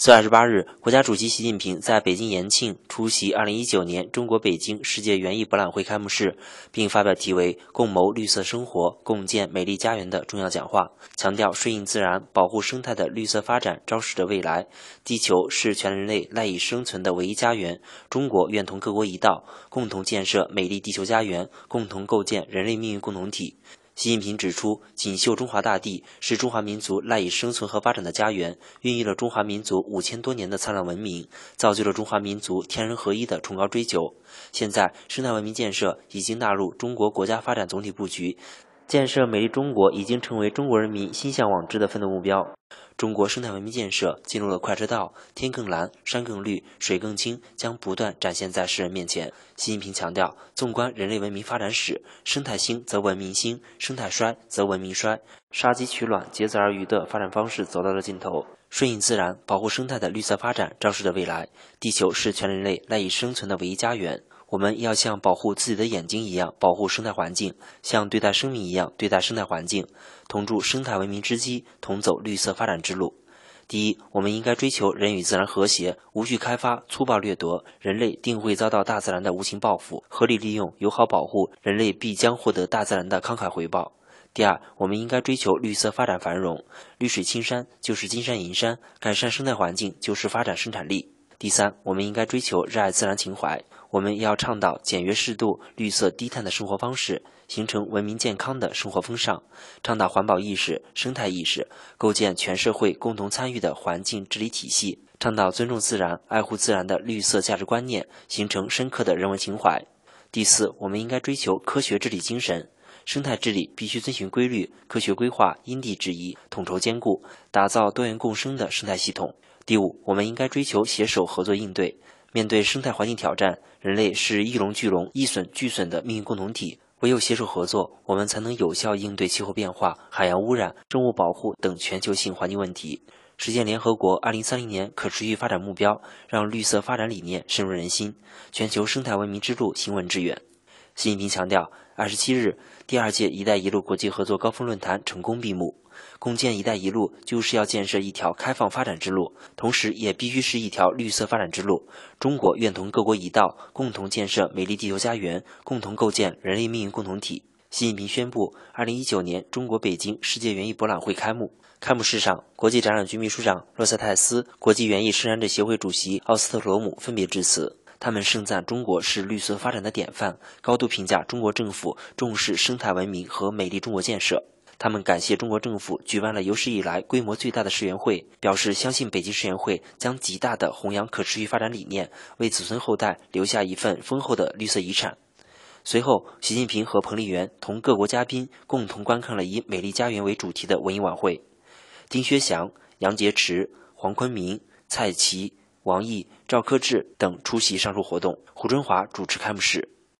四月二十八日，国家主席习近平在北京延庆出席二零一九年中国北京世界园艺博览会开幕式，并发表题为“共谋绿色生活，共建美丽家园”的重要讲话，强调顺应自然保护生态的绿色发展昭示着未来。地球是全人类赖以生存的唯一家园，中国愿同各国一道，共同建设美丽地球家园，共同构建人类命运共同体。习近平指出，锦绣中华大地是中华民族赖以生存和发展的家园，孕育了中华民族五千多年的灿烂文明，造就了中华民族天人合一的崇高追求。现在，生态文明建设已经纳入中国国家发展总体布局。建设美丽中国已经成为中国人民心向往之的奋斗目标。中国生态文明建设进入了快车道，天更蓝、山更绿、水更清将不断展现在世人面前。习近平强调，纵观人类文明发展史，生态兴则文明兴，生态衰则文明衰。杀鸡取卵、竭泽而渔的发展方式走到了尽头，顺应自然保护生态的绿色发展昭示着未来。地球是全人类赖以生存的唯一家园。我们要像保护自己的眼睛一样保护生态环境，像对待生命一样对待生态环境，同筑生态文明之基，同走绿色发展之路。第一，我们应该追求人与自然和谐，无序开发、粗暴掠夺，人类定会遭到大自然的无情报复；合理利用、友好保护，人类必将获得大自然的慷慨回报。第二，我们应该追求绿色发展繁荣，绿水青山就是金山银山，改善生态环境就是发展生产力。第三，我们应该追求热爱自然情怀。我们要倡导简约适度、绿色低碳的生活方式，形成文明健康的生活风尚；倡导环保意识、生态意识，构建全社会共同参与的环境治理体系；倡导尊重自然、爱护自然的绿色价值观念，形成深刻的人文情怀。第四，我们应该追求科学治理精神。生态治理必须遵循规律，科学规划，因地制宜，统筹兼顾，打造多元共生的生态系统。第五，我们应该追求携手合作应对。面对生态环境挑战，人类是一荣俱荣、一损俱损的命运共同体。唯有携手合作，我们才能有效应对气候变化、海洋污染、生物保护等全球性环境问题，实现联合国2030年可持续发展目标，让绿色发展理念深入人心。全球生态文明之路行稳致远。习近平强调，二十七日第二届“一带一路”国际合作高峰论坛成功闭幕。共建“一带一路”就是要建设一条开放发展之路，同时也必须是一条绿色发展之路。中国愿同各国一道，共同建设美丽地球家园，共同构建人类命运共同体。习近平宣布，二零一九年中国北京世界园艺博览会开幕。开幕式上，国际展览局秘书长洛塞泰斯、国际园艺生产者协会主席奥斯特罗姆分别致辞。他们盛赞中国是绿色发展的典范，高度评价中国政府重视生态文明和美丽中国建设。他们感谢中国政府举办了有史以来规模最大的世园会，表示相信北京世园会将极大地弘扬可持续发展理念，为子孙后代留下一份丰厚的绿色遗产。随后，习近平和彭丽媛同各国嘉宾共同观看了以“美丽家园”为主题的文艺晚会。丁薛祥、杨洁篪、黄坤明、蔡奇。王毅、赵克志等出席上述活动，胡春华主持开幕式。